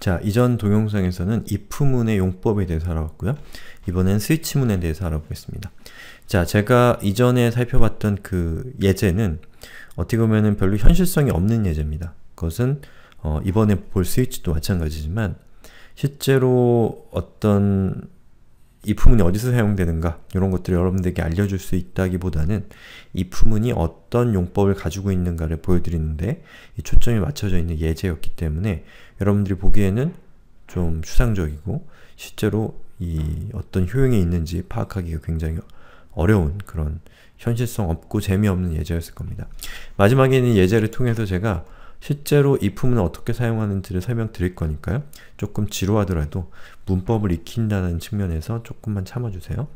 자, 이전 동영상에서는 if문의 용법에 대해서 알아봤고요. 이번엔 스위치문에 대해서 알아보겠습니다. 자, 제가 이전에 살펴봤던 그 예제는 어떻게 보면은 별로 현실성이 없는 예제입니다. 그것은 어, 이번에 볼 스위치도 마찬가지지만 실제로 어떤 이 품은이 어디서 사용되는가 이런 것들을 여러분들에게 알려줄 수 있다기보다는 이 품은이 어떤 용법을 가지고 있는가를 보여드리는데 초점이 맞춰져 있는 예제였기 때문에 여러분들이 보기에는 좀 추상적이고 실제로 이 어떤 효용이 있는지 파악하기가 굉장히 어려운 그런 현실성 없고 재미없는 예제였을 겁니다. 마지막에는 예제를 통해서 제가 실제로 이 품은 어떻게 사용하는지를 설명드릴 거니까요. 조금 지루하더라도 문법을 익힌다는 측면에서 조금만 참아주세요.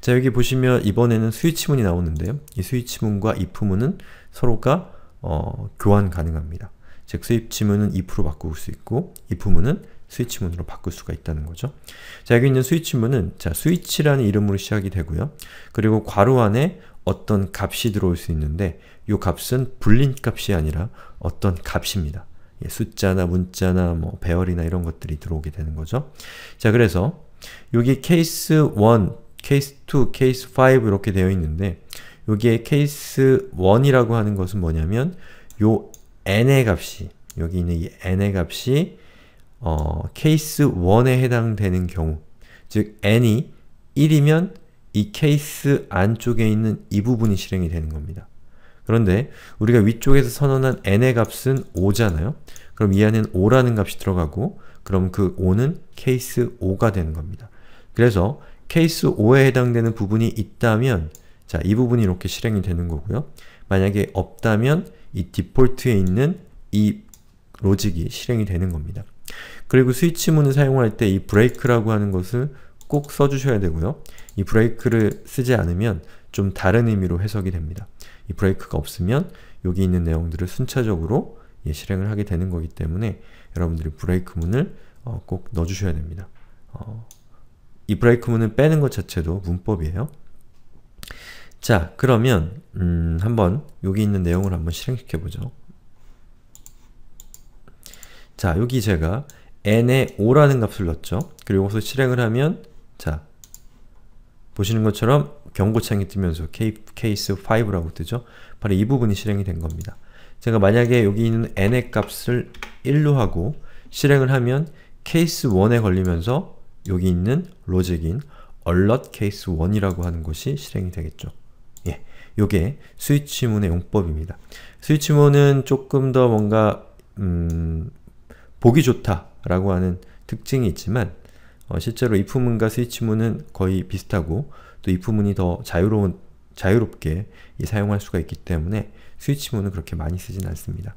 자 여기 보시면 이번에는 스위치문이 나오는데요. 이 스위치문과 이 품은은 서로가 어, 교환 가능합니다. 즉 스위치문은 if로 바꿀 수 있고 이 품은은 스위치 문으로 바꿀 수가 있다는 거죠. 자, 여기 있는 스위치 문은 자, 스위치라는 이름으로 시작이 되고요. 그리고 괄호 안에 어떤 값이 들어올 수 있는데 이 값은 불린 값이 아니라 어떤 값입니다. 예, 숫자나 문자나 뭐 배열이나 이런 것들이 들어오게 되는 거죠. 자, 그래서 여기 케이스 1, 케이스 2, 케이스 5 이렇게 되어 있는데 여기에 케이스 1이라고 하는 것은 뭐냐면 요 n의 값이 여기 있는 이 n의 값이 어, 케이스 1에 해당되는 경우 즉 n이 1이면 이 케이스 안쪽에 있는 이 부분이 실행이 되는 겁니다. 그런데 우리가 위쪽에서 선언한 n의 값은 5잖아요? 그럼 이 안에는 5라는 값이 들어가고 그럼 그 5는 케이스 5가 되는 겁니다. 그래서 케이스 5에 해당되는 부분이 있다면 자, 이 부분이 이렇게 실행이 되는 거고요. 만약에 없다면 이 디폴트에 있는 이 로직이 실행이 되는 겁니다. 그리고 스위치 문을 사용할 때 이 브레이크라고 하는 것을 꼭 써주셔야 되고요. 이 브레이크를 쓰지 않으면 좀 다른 의미로 해석이 됩니다. 이 브레이크가 없으면 여기 있는 내용들을 순차적으로 예, 실행을 하게 되는 거기 때문에 여러분들이 브레이크 문을 어, 꼭 넣어주셔야 됩니다. 어, 이 브레이크 문을 빼는 것 자체도 문법이에요. 자, 그러면 음, 한번 여기 있는 내용을 한번 실행시켜보죠. 자, 여기 제가 n에 5라는 값을 넣었죠. 그리고 여기서 실행을 하면 자, 보시는 것처럼 경고창이 뜨면서 케이스 5라고 뜨죠. 바로 이 부분이 실행이 된 겁니다. 제가 만약에 여기 있는 n의 값을 1로 하고 실행을 하면 케이스 1에 걸리면서 여기 있는 로직인 alert case 1이라고 하는 것이 실행이 되겠죠. 예, 요게 스위치문의 용법입니다. 스위치문은 조금 더 뭔가 음, 보기 좋다라고 하는 특징이 있지만 어, 실제로 이프문과 스위치문은 거의 비슷하고 또 이프문이 더 자유로운, 자유롭게 사용할 수가 있기 때문에 스위치문은 그렇게 많이 쓰진 않습니다.